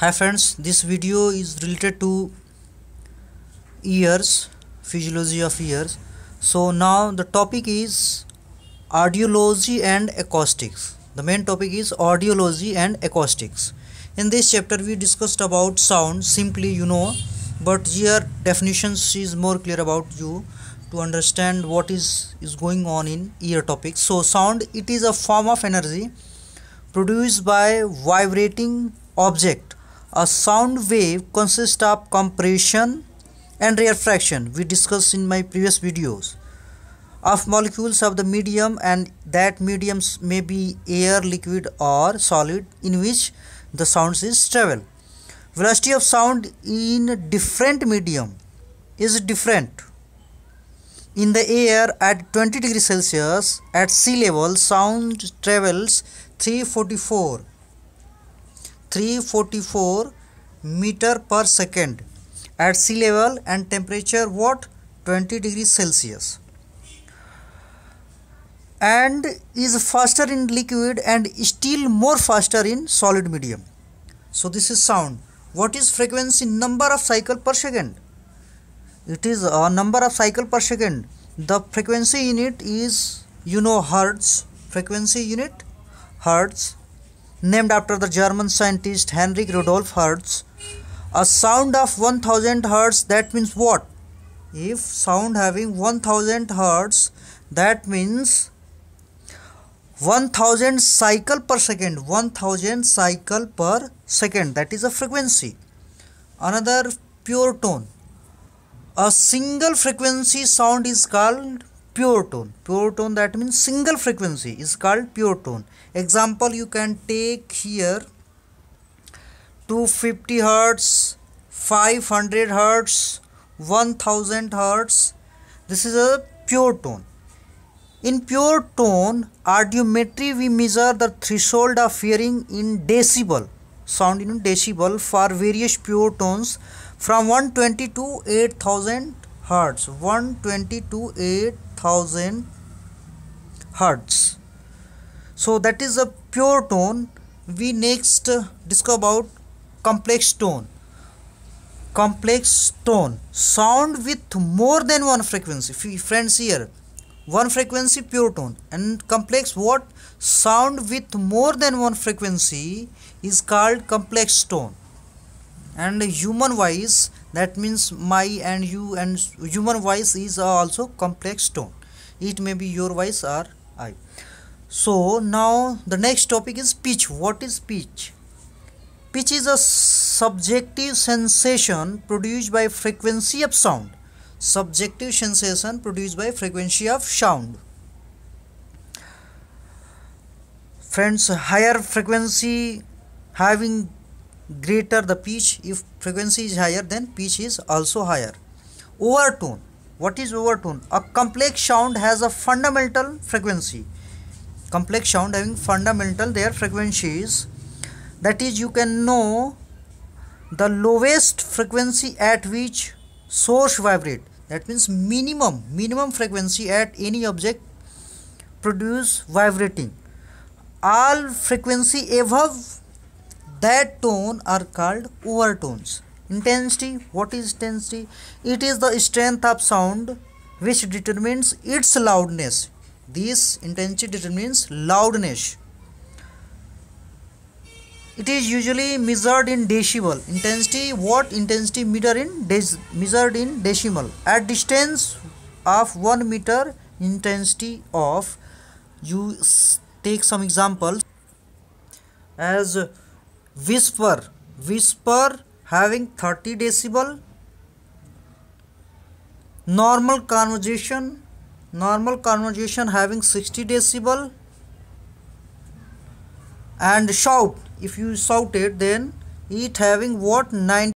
hi friends this video is related to ears physiology of ears so now the topic is audiology and acoustics the main topic is audiology and acoustics in this chapter we discussed about sound simply you know but here definitions is more clear about you to understand what is is going on in ear topic so sound it is a form of energy produced by vibrating object a sound wave consists of compression and refraction we discussed in my previous videos of molecules of the medium and that mediums may be air, liquid or solid in which the sounds is travel. Velocity of sound in different medium is different. In the air at 20 degrees Celsius at sea level sound travels 344 344 meter per second at sea level and temperature what 20 degrees celsius and is faster in liquid and still more faster in solid medium so this is sound what is frequency number of cycle per second it is a number of cycle per second the frequency unit is you know hertz frequency unit hertz named after the German scientist Heinrich Rudolf Hertz. A sound of 1000 hertz that means what? If sound having 1000 hertz that means 1000 cycle per second 1000 cycle per second that is a frequency another pure tone a single frequency sound is called pure tone pure tone that means single frequency is called pure tone example you can take here 250 hertz 500 hertz 1000 hertz this is a pure tone in pure tone audiometry we measure the threshold of hearing in decibel sound in decibel for various pure tones from 120 to 8000 hertz 120 to 8 1000 hertz so that is a pure tone we next discuss about complex tone complex tone sound with more than one frequency friends here one frequency pure tone and complex what sound with more than one frequency is called complex tone and human wise that means my and you and human voice is also complex tone it may be your voice or i so now the next topic is pitch what is pitch pitch is a subjective sensation produced by frequency of sound subjective sensation produced by frequency of sound friends higher frequency having greater the pitch if frequency is higher then pitch is also higher overtone what is overtone a complex sound has a fundamental frequency complex sound having fundamental their frequencies that is you can know the lowest frequency at which source vibrate that means minimum minimum frequency at any object produce vibrating all frequency above that tone are called overtones intensity what is intensity it is the strength of sound which determines its loudness this intensity determines loudness it is usually measured in decibel intensity what intensity meter in measured in decimal at distance of 1 meter intensity of you take some examples as whisper whisper having 30 decibel normal conversation normal conversation having 60 decibel and shout if you shout it then it having what 90